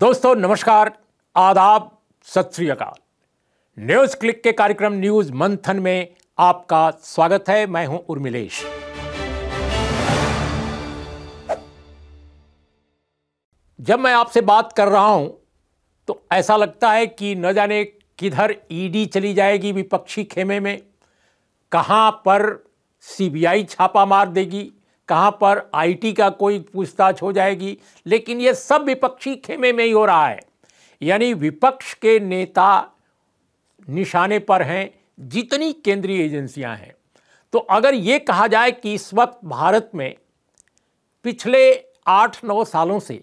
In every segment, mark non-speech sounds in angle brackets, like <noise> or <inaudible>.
दोस्तों नमस्कार आदाब सत श्री अकाल न्यूज़ क्लिक के कार्यक्रम न्यूज़ मंथन में आपका स्वागत है मैं हूं उर्मिलेश जब मैं आपसे बात कर रहा हूं तो ऐसा लगता है कि न जाने किधर ईडी चली जाएगी विपक्षी खेमे में कहां पर सीबीआई छापा मार देगी कहाँ पर आईटी का कोई पूछताछ हो जाएगी लेकिन ये सब विपक्षी खेमे में ही हो रहा है यानी विपक्ष के नेता निशाने पर हैं जितनी केंद्रीय एजेंसियां हैं तो अगर ये कहा जाए कि इस वक्त भारत में पिछले आठ नौ सालों से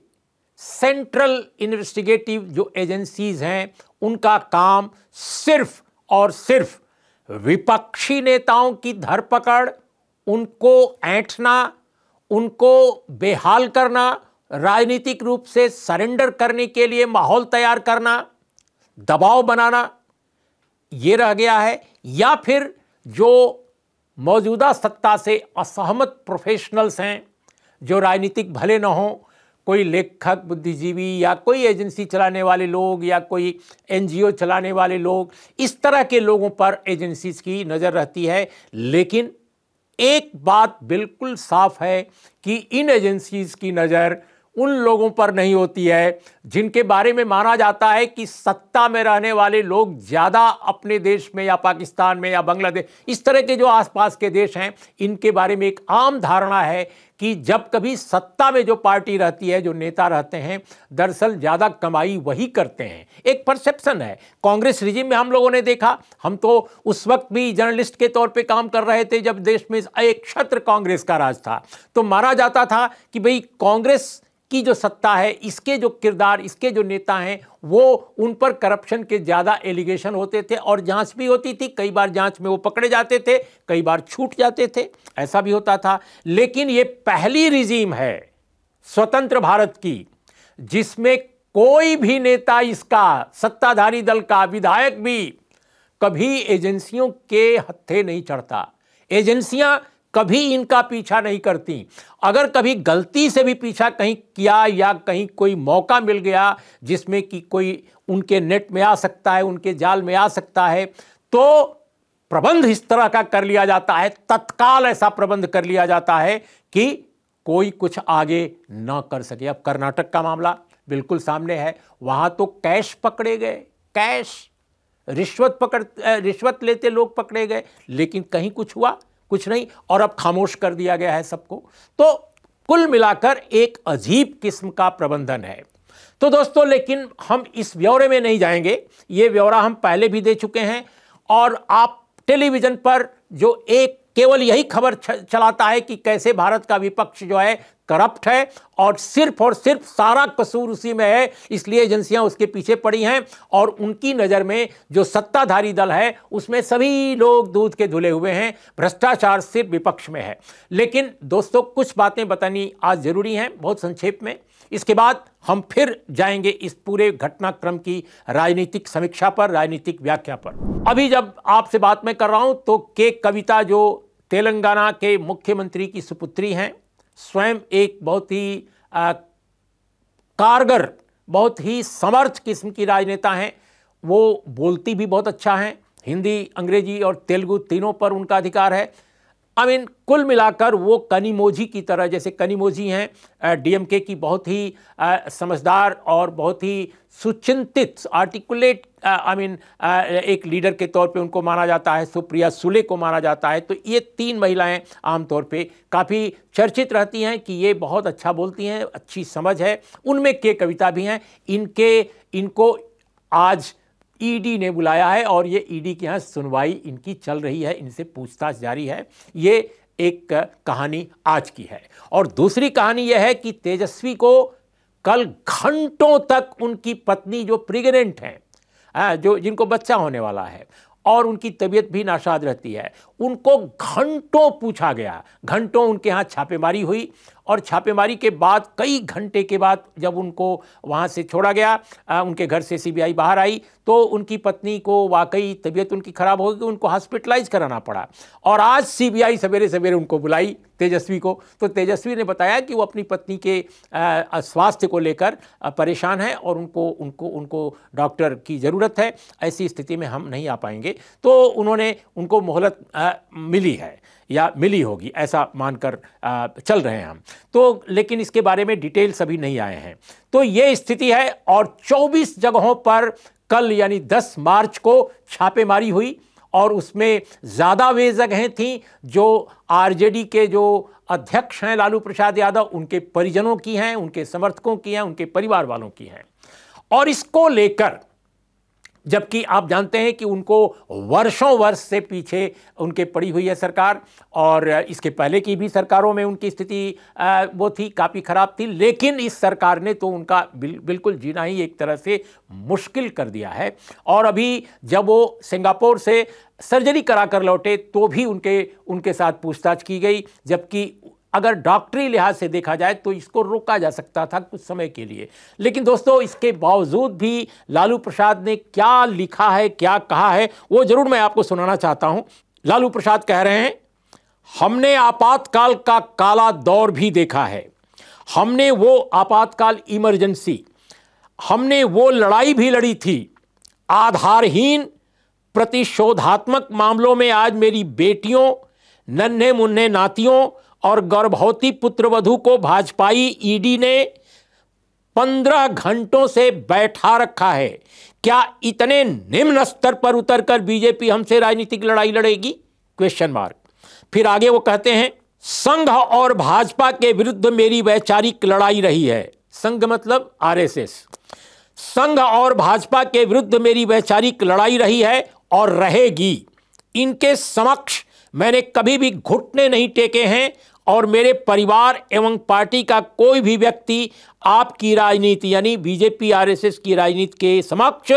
सेंट्रल इन्वेस्टिगेटिव जो एजेंसीज हैं उनका काम सिर्फ और सिर्फ विपक्षी नेताओं की धरपकड़ उनको ऐंठना उनको बेहाल करना राजनीतिक रूप से सरेंडर करने के लिए माहौल तैयार करना दबाव बनाना ये रह गया है या फिर जो मौजूदा सत्ता से असहमत प्रोफेशनल्स हैं जो राजनीतिक भले न हों कोई लेखक बुद्धिजीवी या कोई एजेंसी चलाने वाले लोग या कोई एनजीओ चलाने वाले लोग इस तरह के लोगों पर एजेंसीज की नज़र रहती है लेकिन एक बात बिल्कुल साफ है कि इन एजेंसीज की नज़र उन लोगों पर नहीं होती है जिनके बारे में माना जाता है कि सत्ता में रहने वाले लोग ज़्यादा अपने देश में या पाकिस्तान में या बांग्लादेश इस तरह के जो आसपास के देश हैं इनके बारे में एक आम धारणा है कि जब कभी सत्ता में जो पार्टी रहती है जो नेता रहते हैं दरअसल ज़्यादा कमाई वही करते हैं एक परसेप्शन है कांग्रेस रिजिम में हम लोगों ने देखा हम तो उस वक्त भी जर्नलिस्ट के तौर पे काम कर रहे थे जब देश में एक छत्र कांग्रेस का राज था तो माना जाता था कि भाई कांग्रेस की जो सत्ता है इसके जो किरदार इसके जो नेता हैं वो उन पर करप्शन के ज़्यादा एलिगेशन होते थे और जांच भी होती थी कई बार जांच में वो पकड़े जाते थे कई बार छूट जाते थे ऐसा भी होता था लेकिन ये पहली रिजीम है स्वतंत्र भारत की जिसमें कोई भी नेता इसका सत्ताधारी दल का विधायक भी कभी एजेंसियों के हत्थे नहीं चढ़ता एजेंसियां कभी इनका पीछा नहीं करती अगर कभी गलती से भी पीछा कहीं किया या कहीं कोई मौका मिल गया जिसमें कि कोई उनके नेट में आ सकता है उनके जाल में आ सकता है तो प्रबंध इस तरह का कर लिया जाता है तत्काल ऐसा प्रबंध कर लिया जाता है कि कोई कुछ आगे ना कर सके अब कर्नाटक का मामला बिल्कुल सामने है वहां तो कैश पकड़े गए कैश रिश्वत पकड़ रिश्वत लेते लोग पकड़े गए लेकिन कहीं कुछ हुआ कुछ नहीं और अब खामोश कर दिया गया है सबको तो कुल मिलाकर एक अजीब किस्म का प्रबंधन है तो दोस्तों लेकिन हम इस ब्यौरे में नहीं जाएंगे ये ब्यौरा हम पहले भी दे चुके हैं और आप टेलीविज़न पर जो एक केवल यही खबर चलाता है कि कैसे भारत का विपक्ष जो है करप्ट है और सिर्फ और सिर्फ सारा कसूर उसी में है इसलिए एजेंसियां उसके पीछे पड़ी हैं और उनकी नज़र में जो सत्ताधारी दल है उसमें सभी लोग दूध के धुले हुए हैं भ्रष्टाचार सिर्फ विपक्ष में है लेकिन दोस्तों कुछ बातें बतानी आज ज़रूरी हैं बहुत संक्षेप में इसके बाद हम फिर जाएंगे इस पूरे घटनाक्रम की राजनीतिक समीक्षा पर राजनीतिक व्याख्या पर अभी जब आपसे बात मैं कर रहा हूं तो के कविता जो तेलंगाना के मुख्यमंत्री की सुपुत्री हैं स्वयं एक बहुत ही आ, कारगर बहुत ही समर्थ किस्म की राजनेता हैं वो बोलती भी बहुत अच्छा हैं हिंदी अंग्रेजी और तेलुगु तीनों पर उनका अधिकार है आई मीन कुल मिलाकर वो कनीमोजी की तरह जैसे कनीमोजी हैं डीएमके की बहुत ही समझदार और बहुत ही सुचिंतित आर्टिकुलेट आई मीन एक लीडर के तौर पे उनको माना जाता है सुप्रिया सुले को माना जाता है तो ये तीन महिलाएं आमतौर पे काफ़ी चर्चित रहती हैं कि ये बहुत अच्छा बोलती हैं अच्छी समझ है उनमें के कविता भी हैं इनके इनको आज ईडी e ने बुलाया है और ये ईडी e के यहाँ सुनवाई इनकी चल रही है इनसे पूछताछ जारी है ये एक कहानी आज की है और दूसरी कहानी यह है कि तेजस्वी को कल घंटों तक उनकी पत्नी जो प्रेग्नेंट हैं जो जिनको बच्चा होने वाला है और उनकी तबीयत भी नाशाद रहती है उनको घंटों पूछा गया घंटों उनके यहाँ छापेमारी हुई और छापेमारी के बाद कई घंटे के बाद जब उनको वहाँ से छोड़ा गया आ, उनके घर से सीबीआई बाहर आई तो उनकी पत्नी को वाकई तबीयत उनकी ख़राब हो गई उनको हॉस्पिटलाइज कराना पड़ा और आज सीबीआई सवेरे सवेरे उनको बुलाई तेजस्वी को तो तेजस्वी ने बताया कि वो अपनी पत्नी के स्वास्थ्य को लेकर परेशान है और उनको उनको उनको डॉक्टर की ज़रूरत है ऐसी स्थिति में हम नहीं आ पाएंगे तो उन्होंने उनको मोहलत मिली है या मिली होगी ऐसा मानकर चल रहे हैं हम तो लेकिन इसके बारे में डिटेल सभी नहीं आए हैं तो ये स्थिति है और 24 जगहों पर कल यानी 10 मार्च को छापेमारी हुई और उसमें ज़्यादा वे जगहें थीं जो आरजेडी के जो अध्यक्ष हैं लालू प्रसाद यादव उनके परिजनों की हैं उनके समर्थकों की हैं उनके परिवार वालों की हैं और इसको लेकर जबकि आप जानते हैं कि उनको वर्षों वर्ष से पीछे उनके पड़ी हुई है सरकार और इसके पहले की भी सरकारों में उनकी स्थिति वो थी काफ़ी ख़राब थी लेकिन इस सरकार ने तो उनका बिल, बिल्कुल जीना ही एक तरह से मुश्किल कर दिया है और अभी जब वो सिंगापुर से सर्जरी करा कर लौटे तो भी उनके उनके साथ पूछताछ की गई जबकि अगर डॉक्टरी लिहाज से देखा जाए तो इसको रोका जा सकता था कुछ समय के लिए लेकिन दोस्तों इसके बावजूद भी लालू प्रसाद ने क्या लिखा है क्या कहा है वो जरूर मैं आपको सुनाना चाहता हूं लालू प्रसाद कह रहे हैं हमने आपातकाल का काला दौर भी देखा है हमने वो आपातकाल इमरजेंसी हमने वो लड़ाई भी लड़ी थी आधारहीन प्रतिशोधात्मक मामलों में आज मेरी बेटियों नन्हे मुन्ने नातियों और गर्भवती पुत्रवधु को भाजपाई ईडी ने पंद्रह घंटों से बैठा रखा है क्या इतने निम्न स्तर पर उतरकर बीजेपी हमसे राजनीतिक लड़ाई लड़ेगी क्वेश्चन मार्क फिर आगे वो कहते हैं संघ और भाजपा के विरुद्ध मेरी वैचारिक लड़ाई रही है संघ मतलब आरएसएस संघ और भाजपा के विरुद्ध मेरी वैचारिक लड़ाई रही है और रहेगी इनके समक्ष मैंने कभी भी घुटने नहीं टेके हैं और मेरे परिवार एवं पार्टी का कोई भी व्यक्ति आपकी राजनीति यानी बीजेपी आरएसएस की राजनीति के समक्ष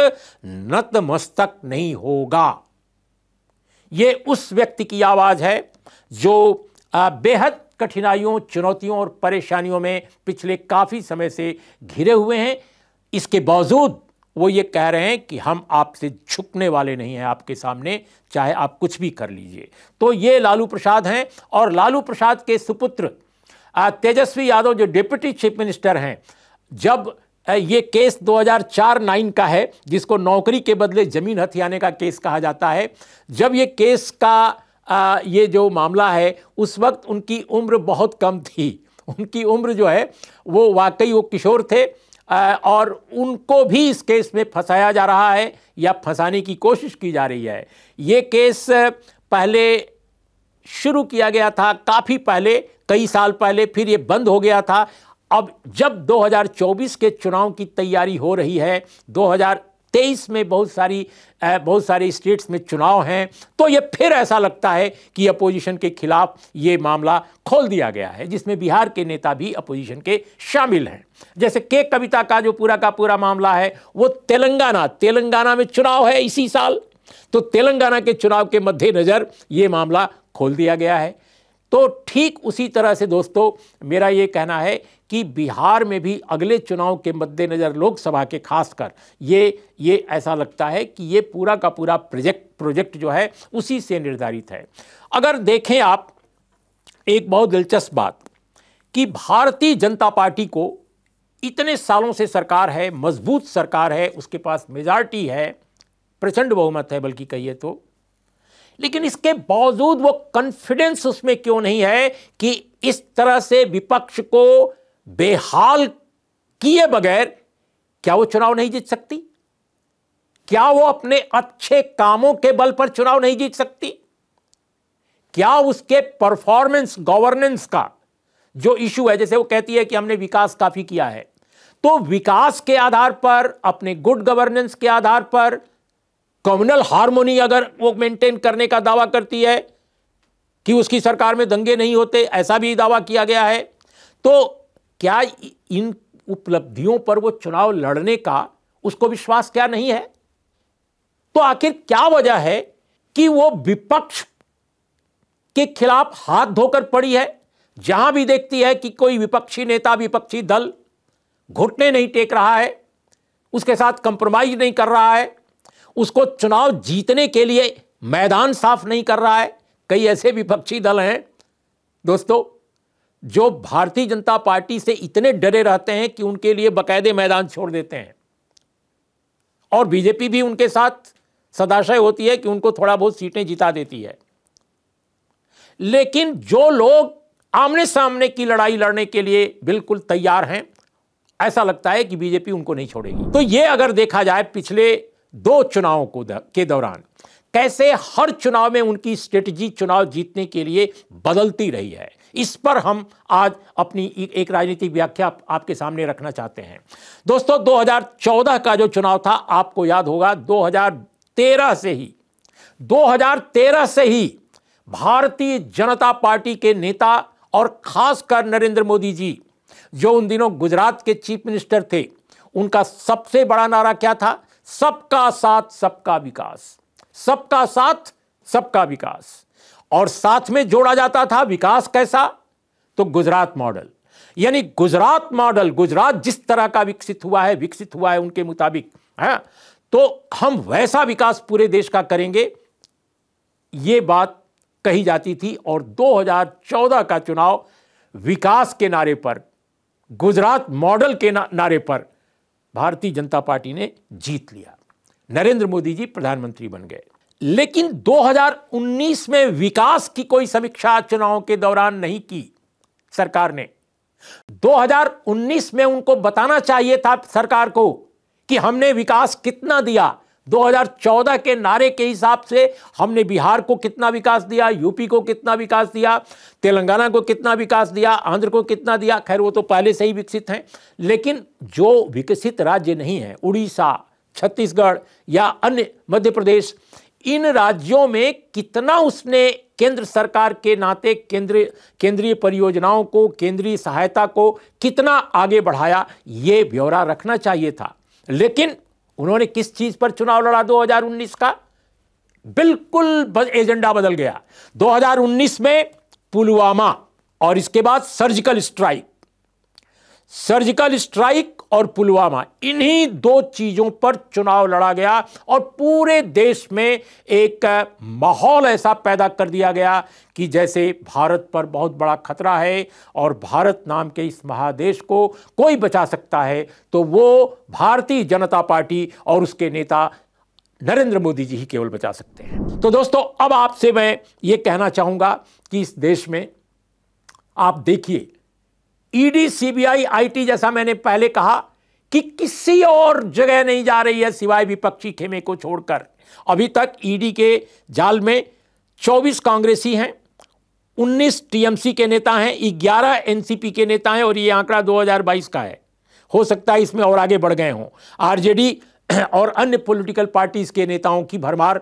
नतमस्तक नहीं होगा ये उस व्यक्ति की आवाज़ है जो बेहद कठिनाइयों चुनौतियों और परेशानियों में पिछले काफ़ी समय से घिरे हुए हैं इसके बावजूद वो ये कह रहे हैं कि हम आपसे झुकने वाले नहीं हैं आपके सामने चाहे आप कुछ भी कर लीजिए तो ये लालू प्रसाद हैं और लालू प्रसाद के सुपुत्र तेजस्वी यादव जो डिप्टी चीफ मिनिस्टर हैं जब ये केस 2004-9 का है जिसको नौकरी के बदले जमीन हथियाने का केस कहा जाता है जब ये केस का आ, ये जो मामला है उस वक्त उनकी उम्र बहुत कम थी उनकी उम्र जो है वो वाकई वो किशोर थे और उनको भी इस केस में फंसाया जा रहा है या फंसाने की कोशिश की जा रही है ये केस पहले शुरू किया गया था काफ़ी पहले कई साल पहले फिर ये बंद हो गया था अब जब 2024 के चुनाव की तैयारी हो रही है तेईस में बहुत सारी बहुत सारे स्टेट्स में चुनाव हैं तो ये फिर ऐसा लगता है कि अपोजिशन के खिलाफ ये मामला खोल दिया गया है जिसमें बिहार के नेता भी अपोजिशन के शामिल हैं जैसे के कविता का जो पूरा का पूरा मामला है वो तेलंगाना तेलंगाना में चुनाव है इसी साल तो तेलंगाना के चुनाव के मद्देनज़र ये मामला खोल दिया गया है तो ठीक उसी तरह से दोस्तों मेरा ये कहना है कि बिहार में भी अगले चुनाव के मद्देनज़र लोकसभा के खासकर ये ये ऐसा लगता है कि ये पूरा का पूरा प्रोजेक्ट प्रोजेक्ट जो है उसी से निर्धारित है अगर देखें आप एक बहुत दिलचस्प बात कि भारतीय जनता पार्टी को इतने सालों से सरकार है मजबूत सरकार है उसके पास मेजॉरिटी है प्रचंड बहुमत है बल्कि कहिए तो लेकिन इसके बावजूद वो कॉन्फिडेंस उसमें क्यों नहीं है कि इस तरह से विपक्ष को बेहाल किए बगैर क्या वो चुनाव नहीं जीत सकती क्या वो अपने अच्छे कामों के बल पर चुनाव नहीं जीत सकती क्या उसके परफॉर्मेंस गवर्नेंस का जो इश्यू है जैसे वो कहती है कि हमने विकास काफी किया है तो विकास के आधार पर अपने गुड गवर्नेंस के आधार पर कम्युनल हार्मोनी अगर वो मेंटेन करने का दावा करती है कि उसकी सरकार में दंगे नहीं होते ऐसा भी दावा किया गया है तो क्या इन उपलब्धियों पर वो चुनाव लड़ने का उसको विश्वास क्या नहीं है तो आखिर क्या वजह है कि वो विपक्ष के खिलाफ हाथ धोकर पड़ी है जहां भी देखती है कि कोई विपक्षी नेता विपक्षी दल घुटने नहीं टेक रहा है उसके साथ कंप्रोमाइज नहीं कर रहा है उसको चुनाव जीतने के लिए मैदान साफ नहीं कर रहा है कई ऐसे विपक्षी दल हैं दोस्तों जो भारतीय जनता पार्टी से इतने डरे रहते हैं कि उनके लिए बकायदे मैदान छोड़ देते हैं और बीजेपी भी उनके साथ सदाशय होती है कि उनको थोड़ा बहुत सीटें जिता देती है लेकिन जो लोग आमने सामने की लड़ाई लड़ने के लिए बिल्कुल तैयार हैं ऐसा लगता है कि बीजेपी उनको नहीं छोड़ेगी तो ये अगर देखा जाए पिछले दो चुनावों को के दौरान कैसे हर चुनाव में उनकी स्ट्रेटजी चुनाव जीतने के लिए बदलती रही है इस पर हम आज अपनी एक राजनीतिक व्याख्या आप, आपके सामने रखना चाहते हैं दोस्तों 2014 का जो चुनाव था आपको याद होगा 2013 से ही 2013 से ही भारतीय जनता पार्टी के नेता और खासकर नरेंद्र मोदी जी जो उन दिनों गुजरात के चीफ मिनिस्टर थे उनका सबसे बड़ा नारा क्या था सबका साथ सबका विकास सबका साथ सबका विकास और साथ में जोड़ा जाता था विकास कैसा तो गुजरात मॉडल यानी गुजरात मॉडल गुजरात जिस तरह का विकसित हुआ है विकसित हुआ है उनके मुताबिक है हाँ? तो हम वैसा विकास पूरे देश का करेंगे ये बात कही जाती थी और 2014 का चुनाव विकास के नारे पर गुजरात मॉडल के नारे पर भारतीय जनता पार्टी ने जीत लिया नरेंद्र मोदी जी प्रधानमंत्री बन गए लेकिन 2019 में विकास की कोई समीक्षा चुनाव के दौरान नहीं की सरकार ने 2019 में उनको बताना चाहिए था सरकार को कि हमने विकास कितना दिया 2014 के नारे के हिसाब से हमने बिहार को कितना विकास दिया यूपी को कितना विकास दिया तेलंगाना को कितना विकास दिया आंध्र को कितना दिया खैर वो तो पहले से ही विकसित हैं लेकिन जो विकसित राज्य नहीं हैं उड़ीसा छत्तीसगढ़ या अन्य मध्य प्रदेश इन राज्यों में कितना उसने केंद्र सरकार के नाते केंद्र केंद्रीय परियोजनाओं को केंद्रीय सहायता को कितना आगे बढ़ाया ये ब्यौरा रखना चाहिए था लेकिन उन्होंने किस चीज पर चुनाव लड़ा 2019 का बिल्कुल एजेंडा बदल गया 2019 में पुलवामा और इसके बाद सर्जिकल स्ट्राइक सर्जिकल स्ट्राइक और पुलवामा इन्हीं दो चीज़ों पर चुनाव लड़ा गया और पूरे देश में एक माहौल ऐसा पैदा कर दिया गया कि जैसे भारत पर बहुत बड़ा खतरा है और भारत नाम के इस महादेश को कोई बचा सकता है तो वो भारतीय जनता पार्टी और उसके नेता नरेंद्र मोदी जी ही केवल बचा सकते हैं तो दोस्तों अब आपसे मैं ये कहना चाहूँगा कि इस देश में आप देखिए ईडी सीबीआई आईटी जैसा मैंने पहले कहा कि किसी और जगह नहीं जा रही है सिवाय विपक्षी खेमे को छोड़कर अभी तक ईडी के जाल में 24 कांग्रेसी हैं 19 टीएमसी के नेता हैं 11 एनसीपी के नेता हैं और ये आंकड़ा 2022 का है हो सकता है इसमें और आगे बढ़ गए हों आरजेडी <clears throat> और अन्य पॉलिटिकल पार्टीज़ के नेताओं की भरमार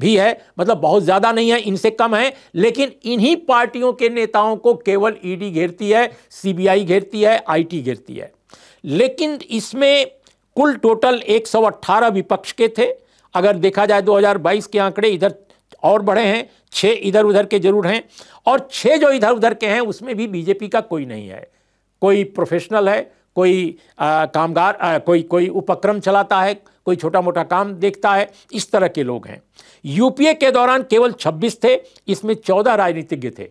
भी है मतलब बहुत ज़्यादा नहीं है इनसे कम है लेकिन इन्हीं पार्टियों के नेताओं को केवल ईडी e घेरती है सीबीआई घेरती है आईटी घेरती है लेकिन इसमें कुल टोटल 118 विपक्ष के थे अगर देखा जाए 2022 के आंकड़े इधर और बढ़े हैं छः इधर उधर के जरूर हैं और छः जो इधर उधर के हैं उसमें भी बीजेपी का कोई नहीं है कोई प्रोफेशनल है कोई आ, कामगार आ, कोई कोई उपक्रम चलाता है कोई छोटा मोटा काम देखता है इस तरह के लोग हैं यूपीए के दौरान केवल 26 थे इसमें 14 राजनीतिज्ञ थे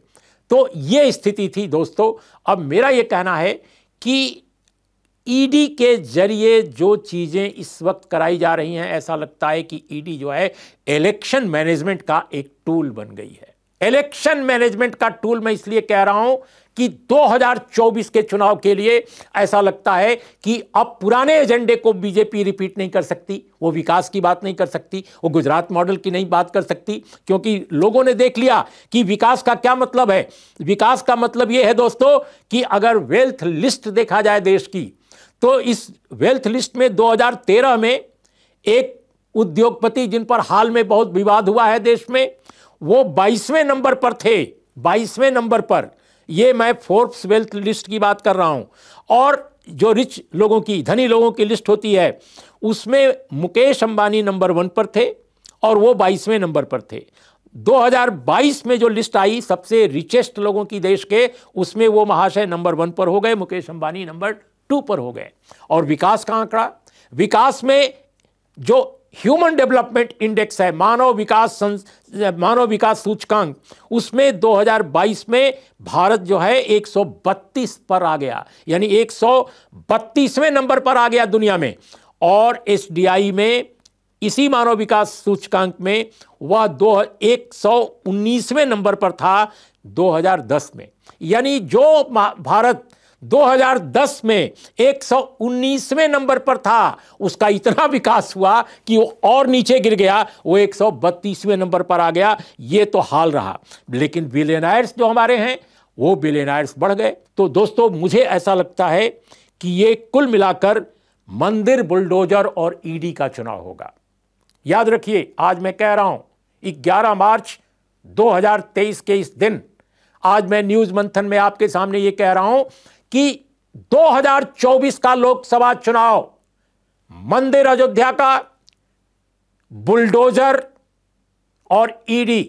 तो ये स्थिति थी दोस्तों अब मेरा ये कहना है कि ईडी के जरिए जो चीज़ें इस वक्त कराई जा रही हैं ऐसा लगता है कि ईडी जो है इलेक्शन मैनेजमेंट का एक टूल बन गई है इलेक्शन मैनेजमेंट का टूल मैं इसलिए कह रहा हूं कि 2024 के चुनाव के लिए ऐसा लगता है कि अब पुराने एजेंडे को बीजेपी रिपीट नहीं कर सकती वो विकास की बात नहीं कर सकती वो गुजरात मॉडल की नहीं बात कर सकती क्योंकि लोगों ने देख लिया कि विकास का क्या मतलब है विकास का मतलब ये है दोस्तों कि अगर वेल्थ लिस्ट देखा जाए देश की तो इस वेल्थ लिस्ट में 2013 में एक उद्योगपति जिन पर हाल में बहुत विवाद हुआ है देश में वो बाईसवें नंबर पर थे बाईसवें नंबर पर ये मैं फोर्ब्स वेल्थ लिस्ट की बात कर रहा हूँ और जो रिच लोगों की धनी लोगों की लिस्ट होती है उसमें मुकेश अंबानी नंबर वन पर थे और वो बाईसवें नंबर पर थे 2022 में जो लिस्ट आई सबसे रिचेस्ट लोगों की देश के उसमें वो महाशय नंबर वन पर हो गए मुकेश अंबानी नंबर टू पर हो गए और विकास का आंकड़ा विकास में जो ह्यूमन डेवलपमेंट इंडेक्स है मानव विकास मानव विकास सूचकांक उसमें 2022 में भारत जो है 132 पर आ गया यानी 132वें नंबर पर आ गया दुनिया में और एस में इसी मानव विकास सूचकांक में वह दो एक नंबर पर था 2010 में यानी जो भारत 2010 में एक नंबर पर था उसका इतना विकास हुआ कि वो और नीचे गिर गया वो एक नंबर पर आ गया ये तो हाल रहा लेकिन बिलेनायर्स जो हमारे हैं वो बिलेनायर्स बढ़ गए तो दोस्तों मुझे ऐसा लगता है कि ये कुल मिलाकर मंदिर बुलडोजर और ईडी e का चुनाव होगा याद रखिए आज मैं कह रहा हूं 11 मार्च 2023 के इस दिन आज मैं न्यूज मंथन में आपके सामने ये कह रहा हूं कि 2024 का लोकसभा चुनाव मंदिर अयोध्या का बुलडोजर और ईडी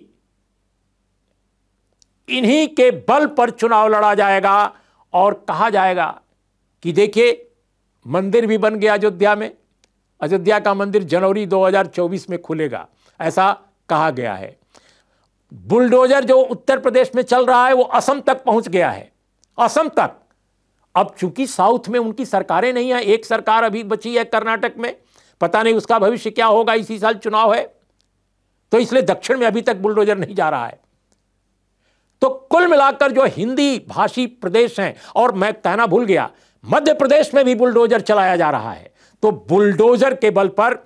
इन्हीं के बल पर चुनाव लड़ा जाएगा और कहा जाएगा कि देखिए मंदिर भी बन गया अयोध्या में अयोध्या का मंदिर जनवरी 2024 में खुलेगा ऐसा कहा गया है बुलडोजर जो उत्तर प्रदेश में चल रहा है वो असम तक पहुंच गया है असम तक अब चूंकि साउथ में उनकी सरकारें नहीं है एक सरकार अभी बची है कर्नाटक में पता नहीं उसका भविष्य क्या होगा इसी साल चुनाव है तो इसलिए दक्षिण में अभी तक बुलडोजर नहीं जा रहा है तो कुल मिलाकर जो हिंदी भाषी प्रदेश हैं और मैं कहना भूल गया मध्य प्रदेश में भी बुलडोजर चलाया जा रहा है तो बुलडोजर के बल पर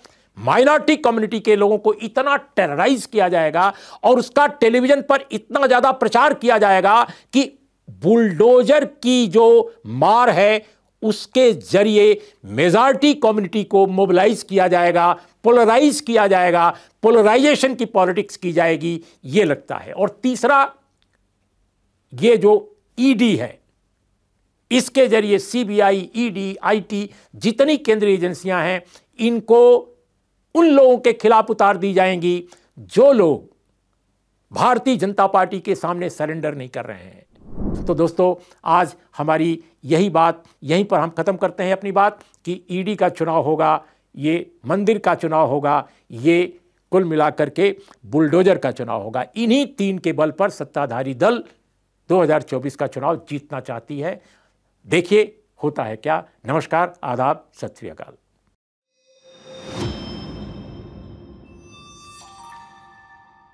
माइनॉरिटी कम्युनिटी के लोगों को इतना टेरराइज किया जाएगा और उसका टेलीविजन पर इतना ज्यादा प्रचार किया जाएगा कि बुलडोजर की जो मार है उसके जरिए मेजॉरिटी कम्युनिटी को मोबिलाइज किया जाएगा पोलराइज किया जाएगा पोलराइजेशन की पॉलिटिक्स की जाएगी ये लगता है और तीसरा ये जो ईडी e है इसके जरिए सीबीआई, ईडी, आईटी जितनी केंद्रीय एजेंसियां हैं इनको उन लोगों के खिलाफ उतार दी जाएंगी जो लोग भारतीय जनता पार्टी के सामने सरेंडर नहीं कर रहे हैं तो दोस्तों आज हमारी यही बात यहीं पर हम ख़त्म करते हैं अपनी बात कि ईडी का चुनाव होगा ये मंदिर का चुनाव होगा ये कुल मिलाकर के बुलडोजर का चुनाव होगा इन्हीं तीन के बल पर सत्ताधारी दल 2024 का चुनाव जीतना चाहती है देखिए होता है क्या नमस्कार आदाब सत श्रीकाल